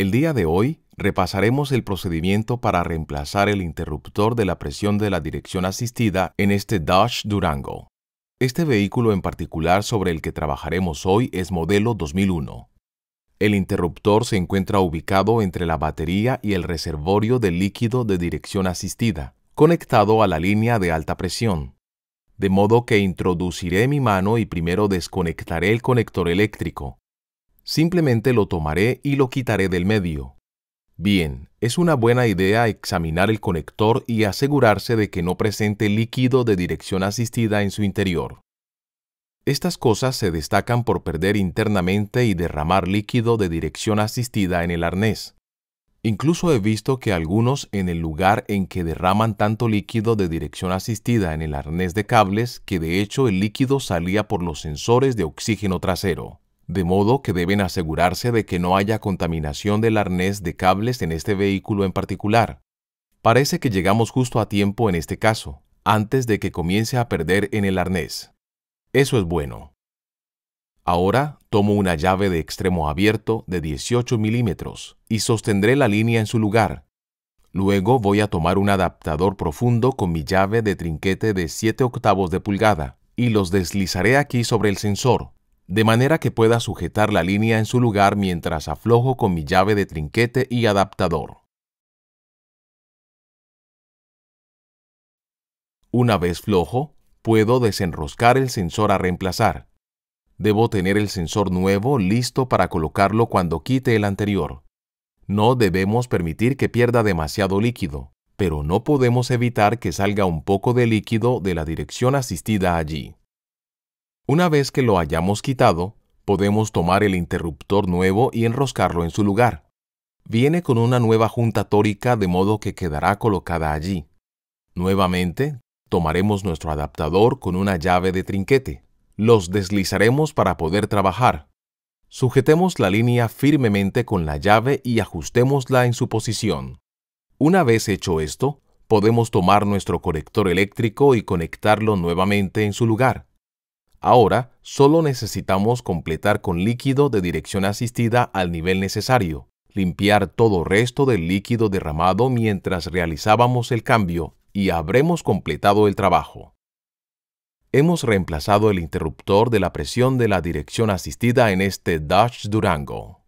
El día de hoy repasaremos el procedimiento para reemplazar el interruptor de la presión de la dirección asistida en este Dodge Durango. Este vehículo en particular sobre el que trabajaremos hoy es modelo 2001. El interruptor se encuentra ubicado entre la batería y el reservorio de líquido de dirección asistida, conectado a la línea de alta presión. De modo que introduciré mi mano y primero desconectaré el conector eléctrico, Simplemente lo tomaré y lo quitaré del medio. Bien, es una buena idea examinar el conector y asegurarse de que no presente líquido de dirección asistida en su interior. Estas cosas se destacan por perder internamente y derramar líquido de dirección asistida en el arnés. Incluso he visto que algunos en el lugar en que derraman tanto líquido de dirección asistida en el arnés de cables que de hecho el líquido salía por los sensores de oxígeno trasero de modo que deben asegurarse de que no haya contaminación del arnés de cables en este vehículo en particular. Parece que llegamos justo a tiempo en este caso, antes de que comience a perder en el arnés. Eso es bueno. Ahora tomo una llave de extremo abierto de 18 milímetros y sostendré la línea en su lugar. Luego voy a tomar un adaptador profundo con mi llave de trinquete de 7 octavos de pulgada y los deslizaré aquí sobre el sensor, de manera que pueda sujetar la línea en su lugar mientras aflojo con mi llave de trinquete y adaptador. Una vez flojo, puedo desenroscar el sensor a reemplazar. Debo tener el sensor nuevo listo para colocarlo cuando quite el anterior. No debemos permitir que pierda demasiado líquido, pero no podemos evitar que salga un poco de líquido de la dirección asistida allí. Una vez que lo hayamos quitado, podemos tomar el interruptor nuevo y enroscarlo en su lugar. Viene con una nueva junta tórica de modo que quedará colocada allí. Nuevamente, tomaremos nuestro adaptador con una llave de trinquete. Los deslizaremos para poder trabajar. Sujetemos la línea firmemente con la llave y ajustémosla en su posición. Una vez hecho esto, podemos tomar nuestro conector eléctrico y conectarlo nuevamente en su lugar. Ahora solo necesitamos completar con líquido de dirección asistida al nivel necesario, limpiar todo resto del líquido derramado mientras realizábamos el cambio y habremos completado el trabajo. Hemos reemplazado el interruptor de la presión de la dirección asistida en este Dodge Durango.